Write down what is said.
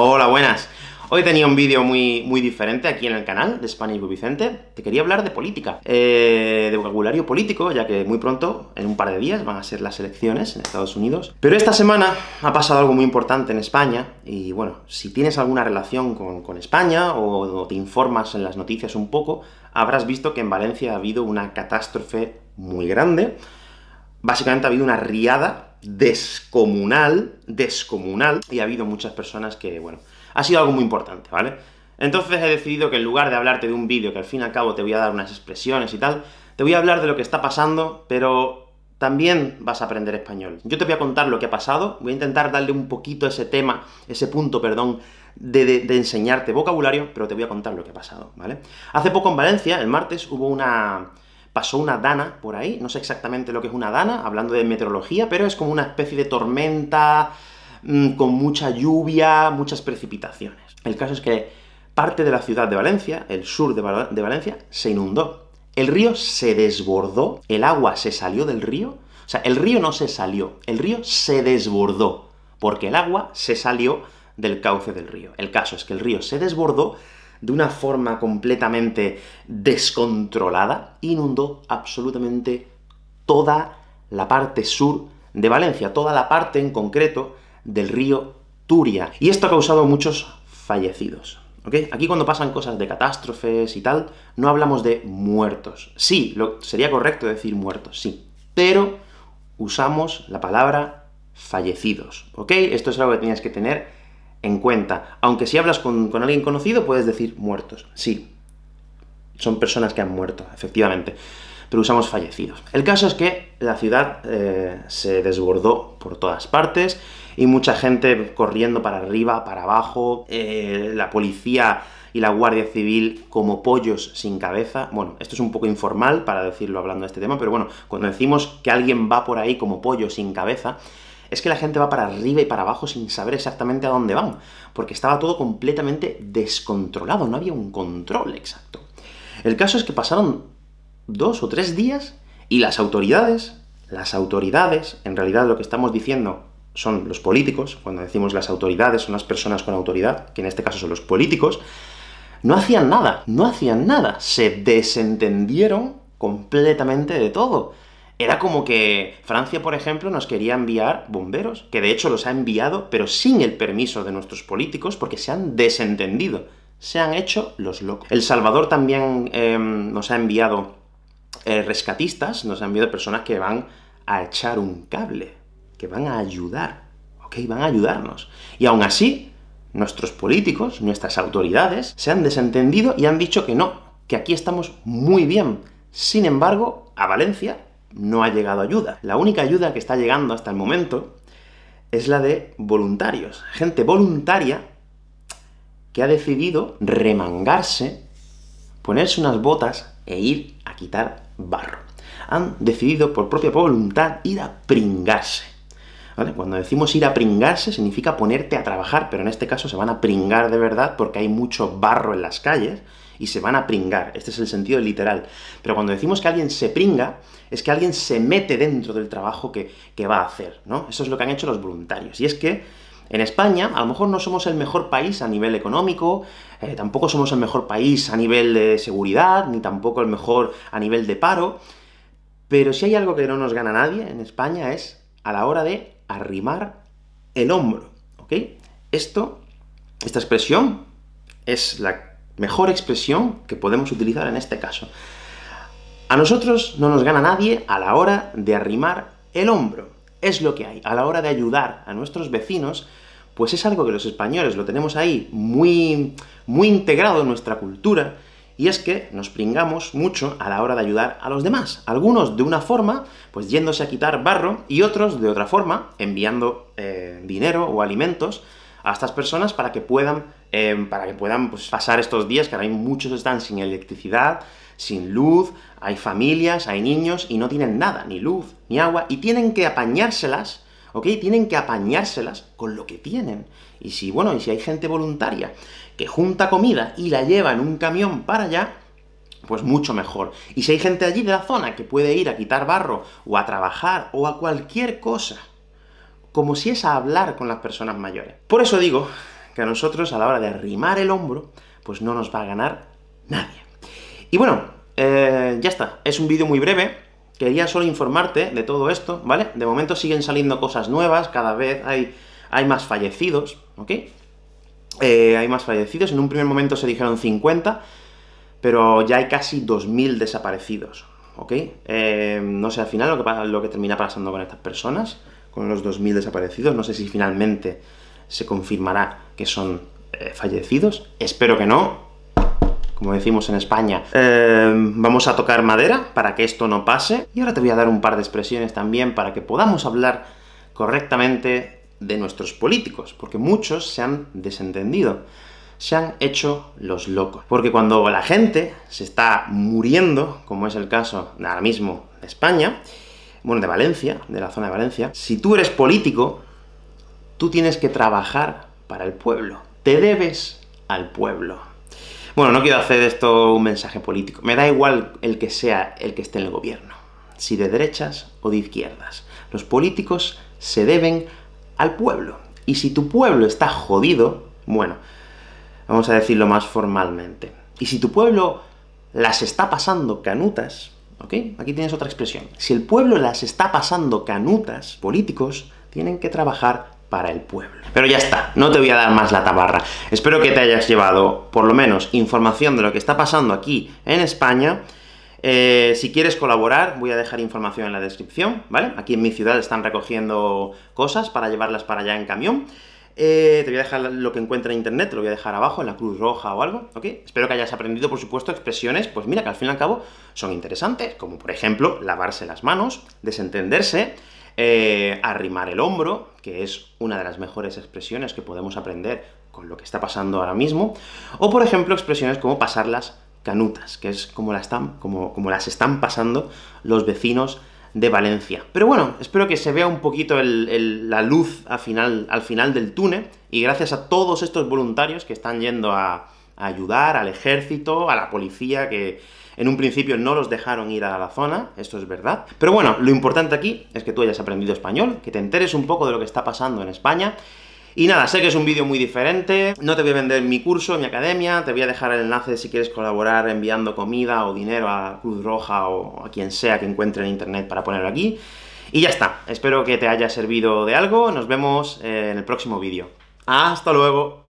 Hola, buenas. Hoy tenía un vídeo muy, muy diferente aquí en el canal de Spanish Vicente. Te quería hablar de política, eh, de vocabulario político, ya que muy pronto, en un par de días, van a ser las elecciones en Estados Unidos. Pero esta semana ha pasado algo muy importante en España, y bueno, si tienes alguna relación con, España o te informas en las noticias un poco, habrás visto que en Valencia ha habido una catástrofe muy grande. Básicamente ha habido una riada descomunal, descomunal, y ha habido muchas personas que, bueno, ha sido algo muy importante, ¿vale? Entonces he decidido que en lugar de hablarte de un vídeo, que al fin y al cabo te voy a dar unas expresiones y tal, te voy a hablar de lo que está pasando, pero también vas a aprender español. Yo te voy a contar lo que ha pasado, voy a intentar darle un poquito ese tema, ese punto, perdón, de, de, de, enseñarte vocabulario, pero te voy a contar lo que ha pasado, ¿vale? Hace poco en Valencia, el martes, hubo una pasó una dana por ahí, no sé exactamente lo que es una dana, hablando de meteorología, pero es como una especie de tormenta mm, con mucha lluvia, muchas precipitaciones. El caso es que parte de la ciudad de Valencia, el sur de, de Valencia, se inundó. El río se desbordó, el agua se salió del río, o sea, el río no se salió, el río se desbordó, porque el agua se salió del cauce del río. El caso es que el río se desbordó, de una forma completamente descontrolada, inundó absolutamente toda la parte sur de Valencia, toda la parte en concreto del río Turia. Y esto ha causado muchos fallecidos. ¿ok? Aquí cuando pasan cosas de catástrofes y tal, no hablamos de muertos. Sí, lo, sería correcto decir muertos, sí. Pero usamos la palabra fallecidos. ¿Ok? Esto es algo que tenías que tener en cuenta. Aunque si hablas con, alguien conocido, puedes decir muertos. Sí, son personas que han muerto, efectivamente. Pero usamos fallecidos. El caso es que la ciudad eh, se desbordó por todas partes y mucha gente corriendo para arriba, para abajo, eh, la policía y la Guardia Civil como pollos sin cabeza. Bueno, esto es un poco informal para decirlo hablando de este tema, pero bueno, cuando decimos que alguien va por ahí como pollo sin cabeza, es que la gente va para arriba y para abajo sin saber exactamente a dónde van, porque estaba todo completamente descontrolado, no había un control exacto. El caso es que pasaron dos o tres días y las autoridades, las autoridades, en realidad lo que estamos diciendo son los políticos, cuando decimos las autoridades son las personas con autoridad, que en este caso son los políticos, no hacían nada, no hacían nada, se desentendieron completamente de todo. Era como que Francia, por ejemplo, nos quería enviar bomberos, que de hecho los ha enviado, pero sin el permiso de nuestros políticos, porque se han desentendido, se han hecho los locos. El Salvador también em, nos ha enviado eh, rescatistas, nos ha enviado personas que van a echar un cable, que van a ayudar, ¿ok? Van a ayudarnos. Y aún así, nuestros políticos, nuestras autoridades, se han desentendido y han dicho que no, que aquí estamos muy bien. Sin embargo, a Valencia no ha llegado ayuda. La única ayuda que está llegando hasta el momento es la de voluntarios, gente voluntaria que ha decidido remangarse, ponerse unas botas e ir a quitar barro. Han decidido por propia voluntad ir a pringarse. Cuando decimos ir a pringarse significa ponerte a trabajar, pero en este caso se van a pringar de verdad porque hay mucho barro en las calles y se van a pringar. Este es el sentido literal. Pero cuando decimos que alguien se pringa, es que alguien se mete dentro del trabajo que, va a hacer, ¿no? Eso es lo que han hecho los voluntarios. Y es que en España, a lo mejor no somos el mejor país a nivel económico, eh, tampoco somos el mejor país a nivel de seguridad, ni tampoco el mejor a nivel de paro, pero si hay algo que no nos gana nadie en España es a la hora de arrimar el hombro, ¿ok? Esto, esta expresión, es la mejor expresión que podemos utilizar en este caso. A nosotros no nos gana nadie a la hora de arrimar el hombro. Es lo que hay. A la hora de ayudar a nuestros vecinos, pues es algo que los españoles lo tenemos ahí muy, muy integrado en nuestra cultura, y es que nos pringamos mucho a la hora de ayudar a los demás. Algunos de una forma, pues yéndose a quitar barro, y otros de otra forma, enviando eh, dinero o alimentos a estas personas para que puedan Em, para que puedan pues, pasar estos días, que ahora hay muchos están sin electricidad, sin luz, hay familias, hay niños y no tienen nada, ni luz, ni agua, y tienen que apañárselas, ¿ok? Tienen que apañárselas con lo que tienen. Y si, bueno, y si hay gente voluntaria que junta comida y la lleva en un camión para allá, pues mucho mejor. Y si hay gente allí de la zona que puede ir a quitar barro, o a trabajar, o a cualquier cosa, como si es a hablar con las personas mayores. Por eso digo que a nosotros a la hora de arrimar el hombro, pues no nos va a ganar nadie. Y bueno, eh, ya está, es un vídeo muy breve, quería solo informarte de todo esto, ¿vale? De momento siguen saliendo cosas nuevas, cada vez hay, hay más fallecidos, ¿ok? Eh, hay más fallecidos, en un primer momento se dijeron 50, pero ya hay casi 2.000 desaparecidos, ¿ok? Eh, no sé al final lo que, lo que termina pasando con estas personas, con los 2.000 desaparecidos, no sé si finalmente se confirmará que son eh, fallecidos. Espero que no, como decimos en España, eh, vamos a tocar madera para que esto no pase. Y ahora te voy a dar un par de expresiones también para que podamos hablar correctamente de nuestros políticos, porque muchos se han desentendido, se han hecho los locos. Porque cuando la gente se está muriendo, como es el caso ahora mismo de España, bueno, de Valencia, de la zona de Valencia, si tú eres político, Tú tienes que trabajar para el pueblo. Te debes al pueblo. Bueno, no quiero hacer esto un mensaje político. Me da igual el que sea el que esté en el gobierno. Si de derechas o de izquierdas. Los políticos se deben al pueblo. Y si tu pueblo está jodido, bueno, vamos a decirlo más formalmente. Y si tu pueblo las está pasando canutas, ¿ok? Aquí tienes otra expresión. Si el pueblo las está pasando canutas, políticos tienen que trabajar para el pueblo. Pero ya está, no te voy a dar más la tabarra. Espero que te hayas llevado, por lo menos, información de lo que está pasando aquí en España. Eh, si quieres colaborar, voy a dejar información en la descripción, ¿vale? Aquí en mi ciudad están recogiendo cosas para llevarlas para allá en camión. Eh, te voy a dejar lo que encuentre en internet, te lo voy a dejar abajo, en la Cruz Roja o algo, ¿ok? Espero que hayas aprendido, por supuesto, expresiones, pues mira, que al fin y al cabo son interesantes, como por ejemplo, lavarse las manos, desentenderse, eh, arrimar el hombro, que es una de las mejores expresiones que podemos aprender con lo que está pasando ahora mismo. O, por ejemplo, expresiones como pasar las canutas, que es como, están, las están pasando los vecinos de Valencia. Pero bueno, espero que se vea un poquito la luz al final, al final del túnel y gracias a todos estos voluntarios que están yendo a, ayudar al ejército, a la policía, que en un principio no los dejaron ir a la zona, esto es verdad. Pero bueno, lo importante aquí es que tú hayas aprendido español, que te enteres un poco de lo que está pasando en España, y nada, sé que es un vídeo muy diferente, no te voy a vender mi curso, mi academia, te voy a dejar el enlace si quieres colaborar enviando comida o dinero a Cruz Roja o a quien sea que encuentre en internet para ponerlo aquí. Y ya está, espero que te haya servido de algo, nos vemos eh, en el próximo vídeo. ¡Hasta luego!